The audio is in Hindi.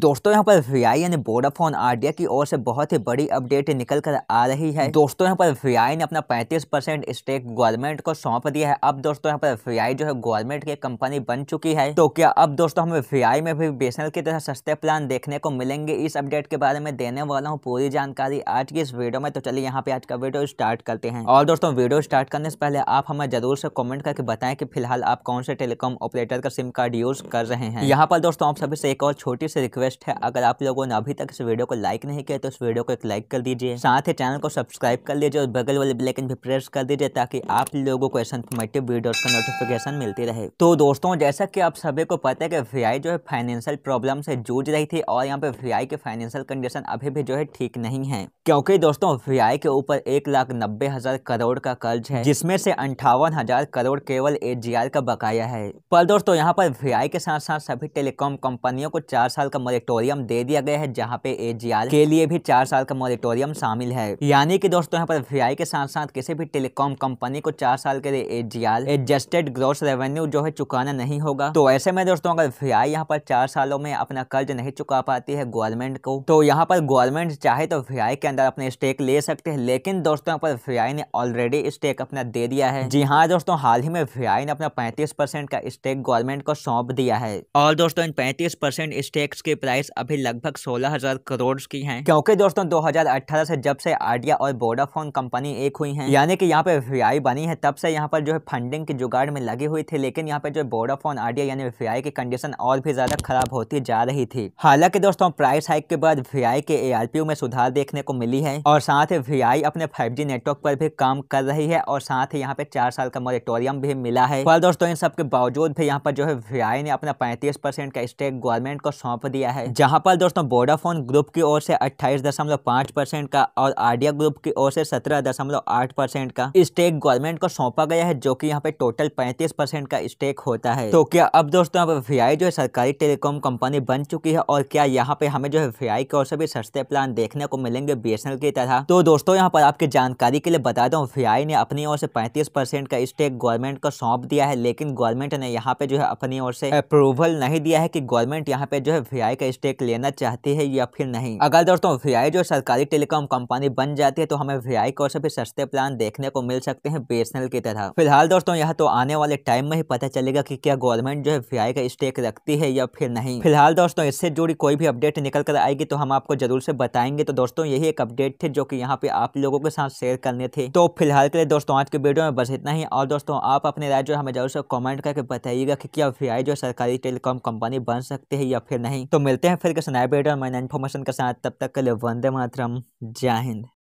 दोस्तों यहाँ पर वी आई यानी वोडाफोन आइडिया की ओर से बहुत ही बड़ी अपडेट निकल कर आ रही है दोस्तों यहाँ पर वी आई ने अपना 35 परसेंट स्टेक गवर्नमेंट को सौंप दिया है अब दोस्तों यहाँ पर वी आई जो है गवर्नमेंट की कंपनी बन चुकी है तो क्या अब दोस्तों हमें वी आई में भी बेसनल की तरह सस्ते प्लान देखने को मिलेंगे इस अपडेट के बारे में देने वाला हूँ पूरी जानकारी आज की इस वीडियो में तो चलिए यहाँ पे आज का वीडियो स्टार्ट करते हैं और दोस्तों वीडियो स्टार्ट करने से पहले आप हमें जरूर से कॉमेंट करके बताएं कि फिलहाल आप कौन से टेलीकॉम ऑपरेटर का सिम कार्ड यूज कर रहे हैं यहाँ पर दोस्तों आप सभी से एक और छोटी सी रिक्वेस्ट रिक्वेस्ट है अगर आप लोगों ने अभी तक इस वीडियो को लाइक नहीं किया तो इस वीडियो को एक लाइक कर दीजिए साथ ही चैनल को सब्सक्राइब कर लीजिए और बगल वाले ब्लैकन भी प्रेस कर दीजिए ताकि आप लोगों को ऐसा इन्फॉर्मेटिव वीडियो का नोटिफिकेशन मिलती रहे तो दोस्तों जैसा की आप सभी को पता है की वी जो है फाइनेंशियल प्रॉब्लम से जूझ रही थी और यहाँ पे वी के फाइनेंशियल कंडीशन अभी भी जो है ठीक नहीं है क्योंकि दोस्तों वी के ऊपर एक लाख नब्बे हजार करोड़ का कर्ज है जिसमें से अंठावन हजार करोड़ केवल एजीआर का बकाया है पर दोस्तों यहाँ पर वी के साथ साथ सभी टेलीकॉम कंपनियों को चार साल का मॉरिटोरियम दे दिया गया है जहाँ पे एजीआर के लिए भी चार साल का मॉरिटोरियम शामिल है यानी कि दोस्तों यहाँ पर वी के साथ साथ किसी भी टेलीकॉम कंपनी को चार साल के लिए एजीआर एडजस्टेड ग्रॉस रेवेन्यू जो है चुकाना नहीं होगा तो ऐसे में दोस्तों अगर वी यहाँ पर चार सालों में अपना कर्ज नहीं चुका पाती है गवर्नमेंट को तो यहाँ पर गवर्नमेंट चाहे तो वी के अंदर अपने स्टेक ले सकते हैं लेकिन दोस्तों यहाँ पर वी ने ऑलरेडी स्टेक अपना दे दिया है जी हाँ दोस्तों हाल ही में वी ने अपना पैंतीस का स्टेक गवर्नमेंट को सौंप दिया है और दोस्तों इन पैंतीस स्टेक्स के प्राइस अभी लगभग सोलह हजार करोड़ की है क्योंकि दोस्तों 2018 से जब से आइडिया और बोडाफोन कंपनी एक हुई है यानी कि यहाँ पे वी बनी है तब से यहाँ पर जो है फंडिंग की जुगाड़ में लगी हुई थी लेकिन यहाँ पे जो बोडाफोन आइडिया यानी वी की कंडीशन और भी ज्यादा खराब होती जा रही थी हालांकि दोस्तों प्राइस हाइक के बाद वी के ए में सुधार देखने को मिली है और साथ ही वी अपने फाइव नेटवर्क पर भी काम कर रही है और साथ ही यहाँ पे चार साल का मॉरिटोरियम भी मिला है पर दोस्तों इन सबके बावजूद भी यहाँ पर जो है वी ने अपना पैंतीस का स्टेक गवर्नमेंट को सौंप दिया है है जहां पर दोस्तों बोडाफोन ग्रुप की ओर से 28.5 परसेंट का और आडिया ग्रुप की ओर से 17.8 परसेंट का स्टेक गवर्नमेंट को सौंपा गया है जो कि यहाँ पे टोटल 35 परसेंट का स्टेक होता है तो क्या अब दोस्तों यहाँ पे वी जो है सरकारी टेलीकॉम कंपनी बन चुकी है और क्या यहाँ पे हमें जो है वी की ओर से भी सस्ते प्लान देखने को मिलेंगे बी की तरह तो दोस्तों यहाँ पर आपकी जानकारी के लिए बता दो वी ने अपनी ओर से पैंतीस का स्टेक गवर्नमेंट को सौंप दिया है लेकिन गवर्नमेंट ने यहाँ पे जो है अपनी ओर से अप्रूवल नहीं दिया है कि गवर्नमेंट यहाँ पे जो है वी का का स्टेक लेना चाहती है या फिर नहीं अगर दोस्तों वी जो सरकारी टेलीकॉम कंपनी बन जाती है तो हमें वी को सभी सस्ते प्लान देखने को मिल सकते हैं बीएसएनएल की तरह फिलहाल दोस्तों यह तो आने वाले टाइम में ही पता चलेगा की क्या गवर्नमेंट जो है वी का स्टेक रखती है या फिर नहीं फिलहाल दोस्तों इससे जुड़ी कोई भी अपडेट निकल कर आएगी तो हम आपको जरूर से बताएंगे तो दोस्तों यही एक अपडेट थे जो की यहाँ पे आप लोगों के साथ शेयर करने थे तो फिलहाल के लिए दोस्तों आज के वीडियो में बस इतना ही और दोस्तों आप अपने राय जो हमें जरूर से कॉमेंट करके बताइएगा की क्या वी जो सरकारी टेलीकॉम कंपनी बन सकती है या फिर नहीं तो मिल मिलते हैं फिर किसी नए वीडियो मैंने इन्फॉर्मेशन के साथ तब तक के लिए वंदे मातरम जय हिंद